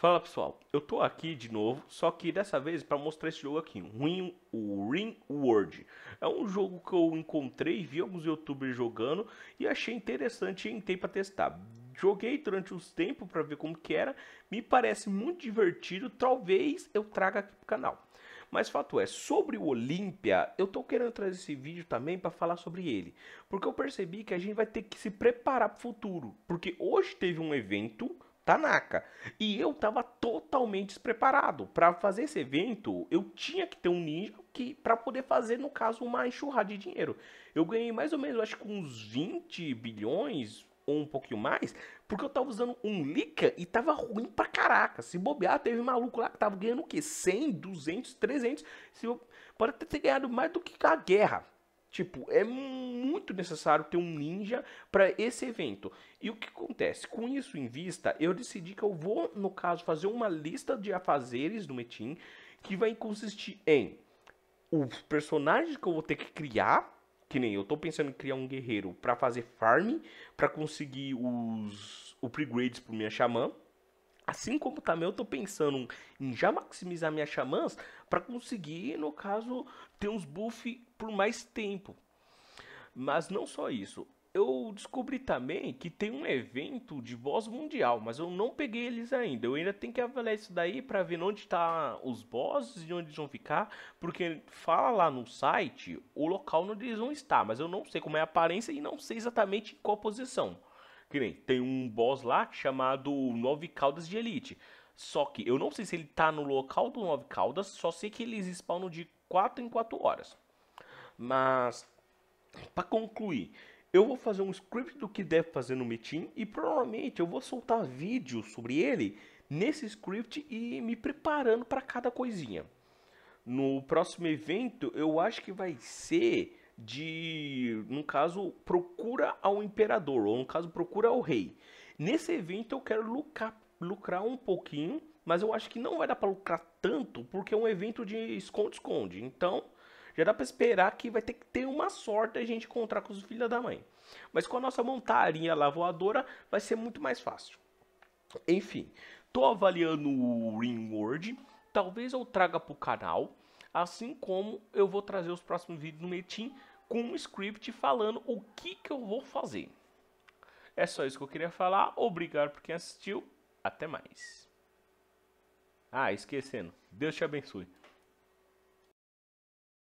Fala pessoal, eu tô aqui de novo, só que dessa vez para mostrar esse jogo aqui, Ring, o Ring World. É um jogo que eu encontrei, vi alguns youtubers jogando e achei interessante e entrei para testar. Joguei durante uns tempos para ver como que era, me parece muito divertido, talvez eu traga aqui pro canal. Mas fato é, sobre o Olímpia, eu tô querendo trazer esse vídeo também para falar sobre ele, porque eu percebi que a gente vai ter que se preparar para o futuro, porque hoje teve um evento Tanaka. E eu estava totalmente despreparado. Para fazer esse evento, eu tinha que ter um ninja que para poder fazer, no caso, uma enxurrada de dinheiro. Eu ganhei mais ou menos, acho que uns 20 bilhões ou um pouquinho mais, porque eu tava usando um Lica e tava ruim pra caraca. Se bobear, teve maluco lá que tava ganhando o quê? 100, 200, 300. Se eu... Pode ter ganhado mais do que a guerra. Tipo, é muito necessário ter um ninja para esse evento. E o que acontece? Com isso em vista, eu decidi que eu vou, no caso, fazer uma lista de afazeres do Metin que vai consistir em os personagens que eu vou ter que criar que nem eu tô pensando em criar um guerreiro para fazer farm, para conseguir os upgrades pro minha xamã. Assim como também eu tô pensando em já maximizar minhas xamãs para conseguir, no caso, ter uns buff por mais tempo. Mas não só isso. Eu descobri também que tem um evento de boss mundial, mas eu não peguei eles ainda. Eu ainda tenho que avaliar isso daí para ver onde tá os bosses e onde eles vão ficar, porque fala lá no site o local onde eles vão estar, mas eu não sei como é a aparência e não sei exatamente em qual posição. Que nem tem um boss lá chamado Nove Caldas de Elite. Só que eu não sei se ele tá no local do Nove Caldas, só sei que eles spawnam de 4 em 4 horas. Mas para concluir, eu vou fazer um script do que deve fazer no meeting e provavelmente eu vou soltar vídeo sobre ele nesse script e me preparando para cada coisinha. No próximo evento, eu acho que vai ser de, no caso, procura ao imperador, ou no caso, procura ao rei. Nesse evento eu quero lucrar, lucrar um pouquinho, mas eu acho que não vai dar para lucrar tanto, porque é um evento de esconde-esconde. Então, já dá pra esperar que vai ter que ter uma sorte a gente encontrar com os filhos da mãe. Mas com a nossa montarinha lá voadora, vai ser muito mais fácil. Enfim, tô avaliando o Ringworld. Talvez eu traga pro canal. Assim como eu vou trazer os próximos vídeos no Metin com um script falando o que, que eu vou fazer. É só isso que eu queria falar. Obrigado por quem assistiu. Até mais. Ah, esquecendo. Deus te abençoe.